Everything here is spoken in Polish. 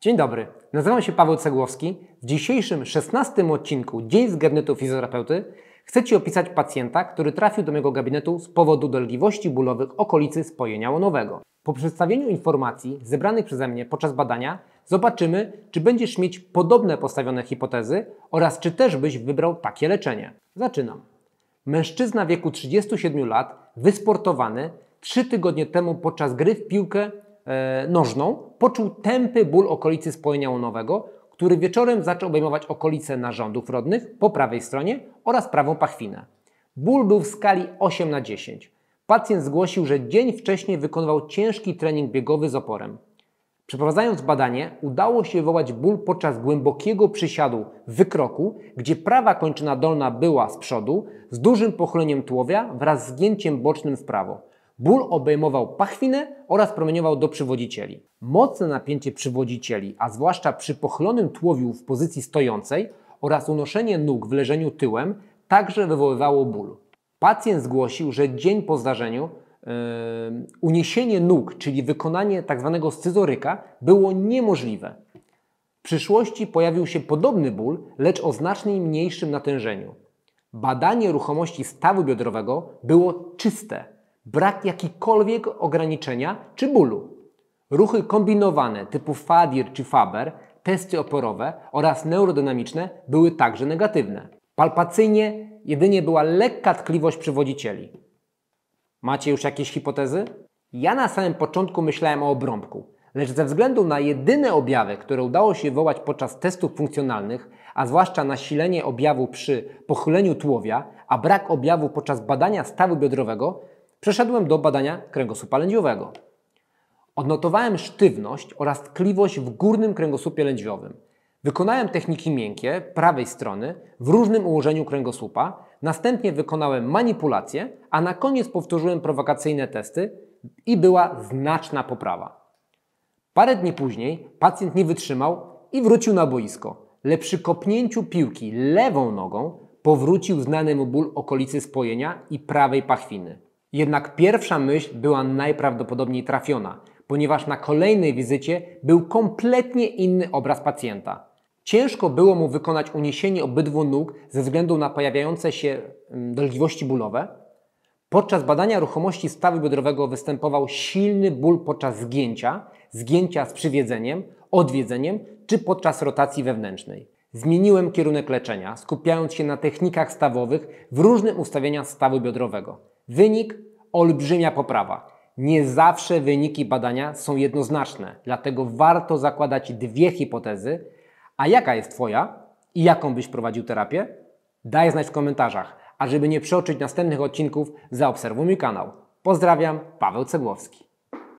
Dzień dobry, nazywam się Paweł Cegłowski. W dzisiejszym 16 odcinku Dzień z gabinetu fizjoterapeuty chcę Ci opisać pacjenta, który trafił do mojego gabinetu z powodu dolegliwości bólowych okolicy spojenia łonowego. Po przedstawieniu informacji zebranych przeze mnie podczas badania zobaczymy, czy będziesz mieć podobne postawione hipotezy oraz czy też byś wybrał takie leczenie. Zaczynam. Mężczyzna wieku 37 lat, wysportowany, 3 tygodnie temu podczas gry w piłkę E, nożną, poczuł tępy ból okolicy spojenia łonowego, który wieczorem zaczął obejmować okolice narządów rodnych po prawej stronie oraz prawą pachwinę. Ból był w skali 8 na 10. Pacjent zgłosił, że dzień wcześniej wykonywał ciężki trening biegowy z oporem. Przeprowadzając badanie, udało się wywołać ból podczas głębokiego przysiadu w wykroku, gdzie prawa kończyna dolna była z przodu, z dużym pochyleniem tułowia wraz z zgięciem bocznym w prawo. Ból obejmował pachwinę oraz promieniował do przywodzicieli. Mocne napięcie przywodzicieli, a zwłaszcza przy pochylonym tłowiu w pozycji stojącej oraz unoszenie nóg w leżeniu tyłem także wywoływało ból. Pacjent zgłosił, że dzień po zdarzeniu yy, uniesienie nóg, czyli wykonanie tzw. Tak scyzoryka, było niemożliwe. W przyszłości pojawił się podobny ból, lecz o znacznie mniejszym natężeniu. Badanie ruchomości stawu biodrowego było czyste, brak jakikolwiek ograniczenia czy bólu. Ruchy kombinowane typu Fadir czy Faber, testy oporowe oraz neurodynamiczne były także negatywne. Palpacyjnie jedynie była lekka tkliwość przywodzicieli. Macie już jakieś hipotezy? Ja na samym początku myślałem o obrąbku, lecz ze względu na jedyne objawy, które udało się wywołać podczas testów funkcjonalnych, a zwłaszcza nasilenie objawu przy pochyleniu tułowia, a brak objawu podczas badania stawu biodrowego, przeszedłem do badania kręgosłupa lędźwiowego. Odnotowałem sztywność oraz tkliwość w górnym kręgosłupie lędźwiowym. Wykonałem techniki miękkie prawej strony w różnym ułożeniu kręgosłupa, następnie wykonałem manipulacje, a na koniec powtórzyłem prowokacyjne testy i była znaczna poprawa. Parę dni później pacjent nie wytrzymał i wrócił na boisko, lecz przy kopnięciu piłki lewą nogą powrócił znany mu ból okolicy spojenia i prawej pachwiny. Jednak pierwsza myśl była najprawdopodobniej trafiona, ponieważ na kolejnej wizycie był kompletnie inny obraz pacjenta. Ciężko było mu wykonać uniesienie obydwu nóg ze względu na pojawiające się mm, dolegliwości bólowe. Podczas badania ruchomości stawu biodrowego występował silny ból podczas zgięcia, zgięcia z przywiedzeniem, odwiedzeniem czy podczas rotacji wewnętrznej. Zmieniłem kierunek leczenia, skupiając się na technikach stawowych w różnym ustawieniach stawu biodrowego. Wynik olbrzymia poprawa. Nie zawsze wyniki badania są jednoznaczne, dlatego warto zakładać dwie hipotezy. A jaka jest Twoja i jaką byś prowadził terapię? Daj znać w komentarzach. A żeby nie przeoczyć następnych odcinków, zaobserwuj mój kanał. Pozdrawiam, Paweł Cegłowski.